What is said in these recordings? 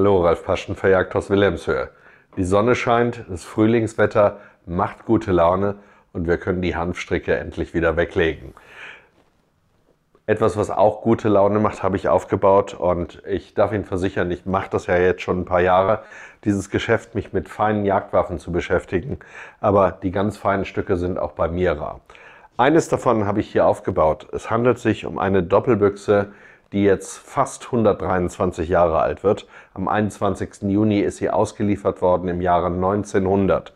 Hallo, Ralf Paschen, verjagt aus Wilhelmshöhe. Die Sonne scheint, das Frühlingswetter macht gute Laune und wir können die Hanfstricke endlich wieder weglegen. Etwas, was auch gute Laune macht, habe ich aufgebaut und ich darf Ihnen versichern, ich mache das ja jetzt schon ein paar Jahre, dieses Geschäft, mich mit feinen Jagdwaffen zu beschäftigen. Aber die ganz feinen Stücke sind auch bei mir rar. Eines davon habe ich hier aufgebaut. Es handelt sich um eine Doppelbüchse die jetzt fast 123 Jahre alt wird. Am 21. Juni ist sie ausgeliefert worden im Jahre 1900.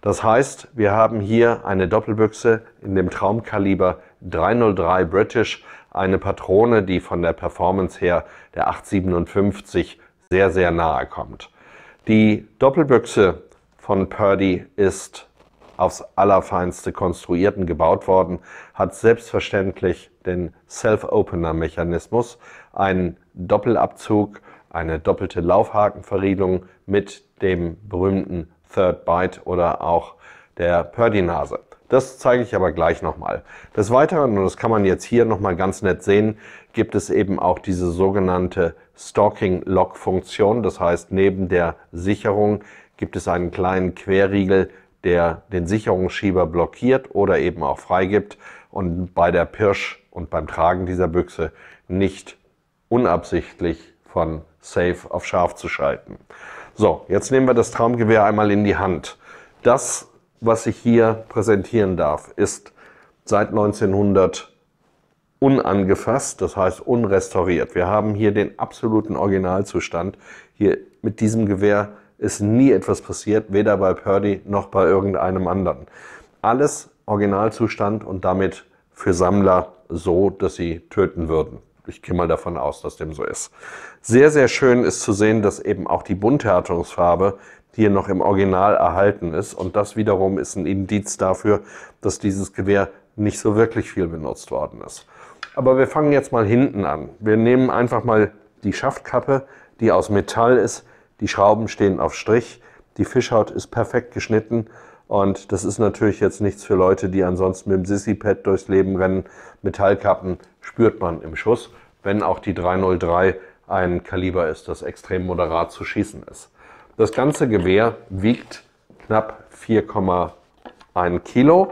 Das heißt, wir haben hier eine Doppelbüchse in dem Traumkaliber 303 British, eine Patrone, die von der Performance her der 857 sehr, sehr nahe kommt. Die Doppelbüchse von Purdy ist aufs allerfeinste konstruierten gebaut worden, hat selbstverständlich den Self-Opener-Mechanismus, einen Doppelabzug, eine doppelte Laufhakenverriegelung mit dem berühmten Third Bite oder auch der Purdy-Nase. Das zeige ich aber gleich nochmal. Des Weiteren, und das kann man jetzt hier nochmal ganz nett sehen, gibt es eben auch diese sogenannte Stalking-Lock-Funktion. Das heißt, neben der Sicherung gibt es einen kleinen Querriegel, der den Sicherungsschieber blockiert oder eben auch freigibt und bei der Pirsch und beim Tragen dieser Büchse nicht unabsichtlich von safe auf scharf zu schalten. So, jetzt nehmen wir das Traumgewehr einmal in die Hand. Das, was ich hier präsentieren darf, ist seit 1900 unangefasst, das heißt unrestauriert. Wir haben hier den absoluten Originalzustand. Hier mit diesem Gewehr ist nie etwas passiert, weder bei Purdy noch bei irgendeinem anderen. Alles Originalzustand und damit für Sammler so, dass sie töten würden. Ich gehe mal davon aus, dass dem so ist. Sehr, sehr schön ist zu sehen, dass eben auch die Bunthärtungsfarbe hier noch im Original erhalten ist. Und das wiederum ist ein Indiz dafür, dass dieses Gewehr nicht so wirklich viel benutzt worden ist. Aber wir fangen jetzt mal hinten an. Wir nehmen einfach mal die Schaftkappe, die aus Metall ist, die Schrauben stehen auf Strich, die Fischhaut ist perfekt geschnitten und das ist natürlich jetzt nichts für Leute, die ansonsten mit dem Sissy-Pad durchs Leben rennen. Metallkappen spürt man im Schuss, wenn auch die 303 ein Kaliber ist, das extrem moderat zu schießen ist. Das ganze Gewehr wiegt knapp 4,1 Kilo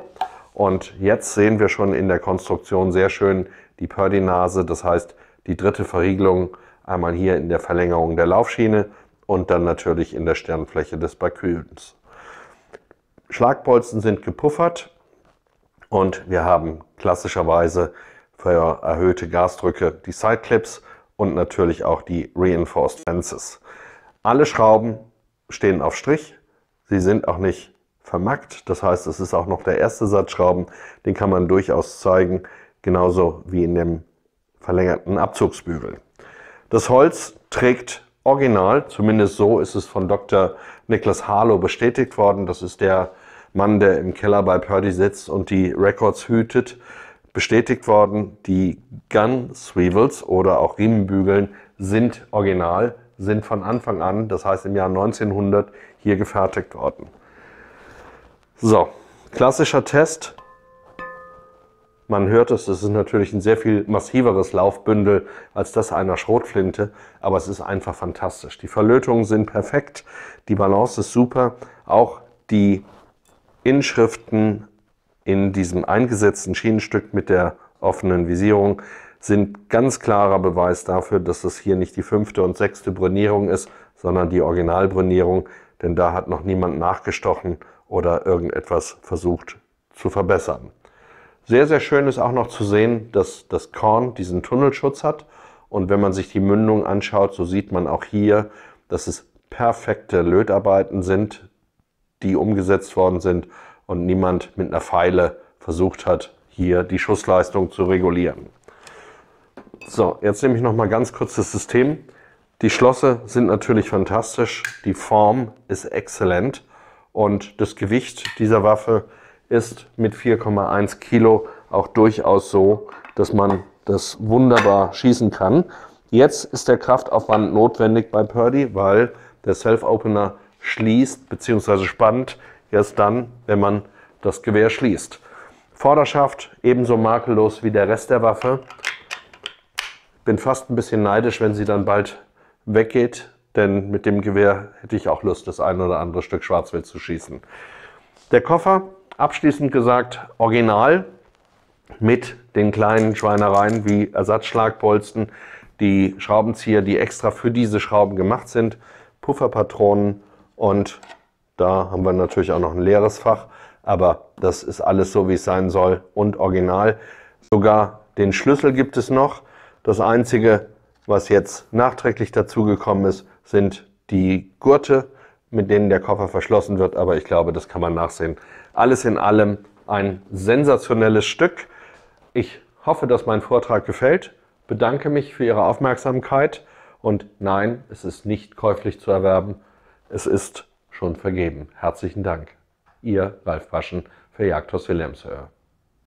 und jetzt sehen wir schon in der Konstruktion sehr schön die Purdy-Nase, das heißt die dritte Verriegelung einmal hier in der Verlängerung der Laufschiene, und dann natürlich in der Sternfläche des Bakülens. Schlagbolzen sind gepuffert und wir haben klassischerweise für erhöhte Gasdrücke die Sideclips und natürlich auch die Reinforced Fences. Alle Schrauben stehen auf Strich, sie sind auch nicht vermackt, das heißt es ist auch noch der erste Satz Schrauben, den kann man durchaus zeigen, genauso wie in dem verlängerten Abzugsbügel. Das Holz trägt original, zumindest so ist es von Dr. Niklas Harlow bestätigt worden. Das ist der Mann, der im Keller bei Purdy sitzt und die Records hütet. Bestätigt worden, die Gun Swivels oder auch Riemenbügeln sind original, sind von Anfang an, das heißt im Jahr 1900, hier gefertigt worden. So, klassischer Test. Man hört es, es ist natürlich ein sehr viel massiveres Laufbündel als das einer Schrotflinte, aber es ist einfach fantastisch. Die Verlötungen sind perfekt, die Balance ist super, auch die Inschriften in diesem eingesetzten Schienenstück mit der offenen Visierung sind ganz klarer Beweis dafür, dass es hier nicht die fünfte und sechste Bronierung ist, sondern die Originalbronierung, denn da hat noch niemand nachgestochen oder irgendetwas versucht zu verbessern. Sehr, sehr schön ist auch noch zu sehen, dass das Korn diesen Tunnelschutz hat. Und wenn man sich die Mündung anschaut, so sieht man auch hier, dass es perfekte Lötarbeiten sind, die umgesetzt worden sind und niemand mit einer Pfeile versucht hat, hier die Schussleistung zu regulieren. So, jetzt nehme ich noch mal ganz kurz das System. Die Schlosse sind natürlich fantastisch, die Form ist exzellent und das Gewicht dieser Waffe ist ist mit 4,1 Kilo auch durchaus so, dass man das wunderbar schießen kann. Jetzt ist der Kraftaufwand notwendig bei Purdy, weil der Self-Opener schließt bzw. spannt erst dann, wenn man das Gewehr schließt. Vorderschaft ebenso makellos wie der Rest der Waffe. Bin fast ein bisschen neidisch, wenn sie dann bald weggeht, denn mit dem Gewehr hätte ich auch Lust, das ein oder andere Stück Schwarzwild zu schießen. Der Koffer Abschließend gesagt, original mit den kleinen Schweinereien wie Ersatzschlagbolzen, die Schraubenzieher, die extra für diese Schrauben gemacht sind, Pufferpatronen und da haben wir natürlich auch noch ein leeres Fach, aber das ist alles so, wie es sein soll und original. Sogar den Schlüssel gibt es noch. Das Einzige, was jetzt nachträglich dazugekommen ist, sind die Gurte mit denen der Koffer verschlossen wird, aber ich glaube, das kann man nachsehen. Alles in allem ein sensationelles Stück. Ich hoffe, dass mein Vortrag gefällt, bedanke mich für Ihre Aufmerksamkeit und nein, es ist nicht käuflich zu erwerben, es ist schon vergeben. Herzlichen Dank. Ihr Ralf Paschen für Jagdhaus Wilhelmshöhe.